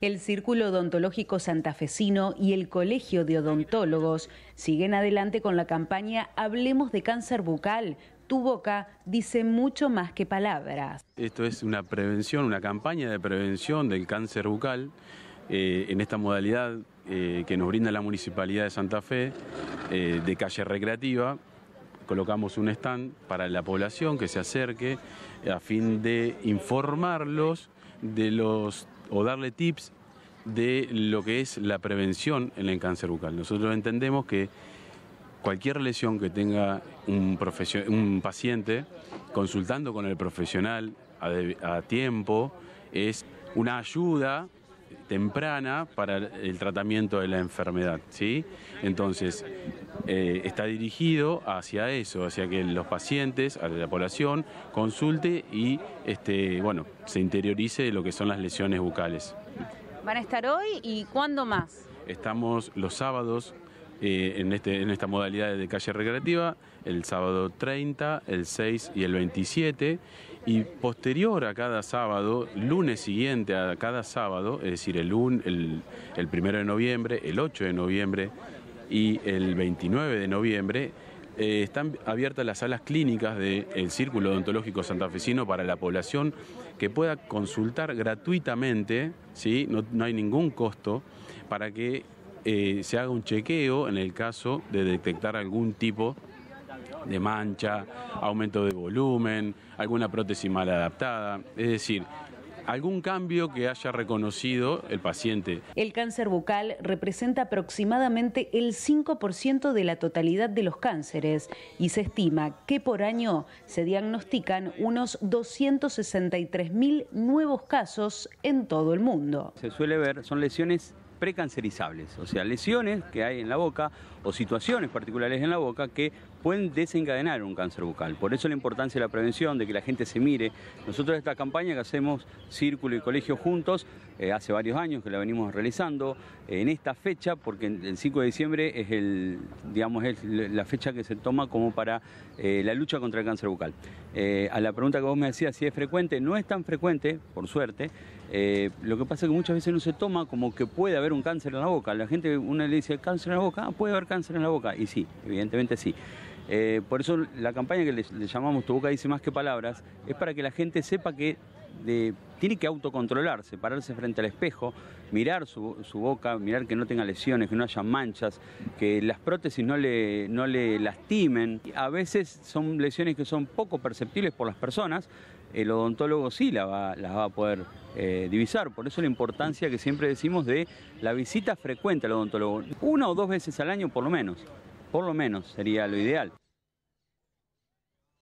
El Círculo Odontológico Santafesino y el Colegio de Odontólogos siguen adelante con la campaña Hablemos de cáncer bucal. Tu boca dice mucho más que palabras. Esto es una prevención, una campaña de prevención del cáncer bucal eh, en esta modalidad eh, que nos brinda la Municipalidad de Santa Fe eh, de calle recreativa. Colocamos un stand para la población que se acerque a fin de informarlos de los o darle tips de lo que es la prevención en el cáncer bucal. Nosotros entendemos que cualquier lesión que tenga un, paciente, consultando con el profesional a tiempo, es una ayuda temprana para el tratamiento de la enfermedad, ¿sí? Entonces, eh, está dirigido hacia eso, hacia que los pacientes, a la población, consulte y, este, bueno, se interiorice lo que son las lesiones bucales. ¿Van a estar hoy y cuándo más? Estamos los sábados eh, este, en esta modalidad de calle recreativa, el sábado 30, el 6 y el 27. Y posterior a cada sábado, lunes siguiente a cada sábado, es decir, el, el, el 1 de noviembre, el 8 de noviembre y el 29 de noviembre, eh, están abiertas las salas clínicas del Círculo Odontológico Santafesino para la población que pueda consultar gratuitamente, ¿sí? no, hay ningún costo, para que eh, se haga un chequeo en el caso de detectar algún tipo de mancha, aumento de volumen, alguna prótesis mal adaptada, es decir, algún cambio que haya reconocido el paciente. El cáncer bucal representa aproximadamente el 5% de la totalidad de los cánceres y se estima que por año se diagnostican unos 263.000 nuevos casos en todo el mundo. Se suele ver, son lesiones precancerizables, o sea, lesiones que hay en la boca o situaciones particulares en la boca que pueden desencadenar un cáncer bucal. Por eso la importancia de la prevención, de que la gente se mire. Nosotros esta campaña que hacemos Círculo y Colegio juntos, eh, hace varios años que la venimos realizando, eh, en esta fecha, porque el 5 de diciembre es, el, digamos, la fecha que se toma como para eh, la lucha contra el cáncer bucal. a la pregunta que vos me hacías si es frecuente, no es tan frecuente, por suerte, eh, lo que pasa es que muchas veces no se toma como que puede haber un cáncer en la boca. La gente, una le dice cáncer en la boca, ah, puede haber cáncer en la boca. Y sí, evidentemente sí. Eh, por eso la campaña que le, llamamos Tu boca dice más que palabras es para que la gente sepa que tiene que autocontrolarse, pararse frente al espejo, mirar su, boca, mirar que no tenga lesiones, que no haya manchas, que las prótesis no le, no le lastimen. A veces son lesiones que son poco perceptibles por las personas, el odontólogo sí la va, las va a poder eh, divisar. Por eso la importancia que siempre decimos de la visita frecuente al odontólogo, una o dos veces al año por lo menos, por lo menos sería lo ideal.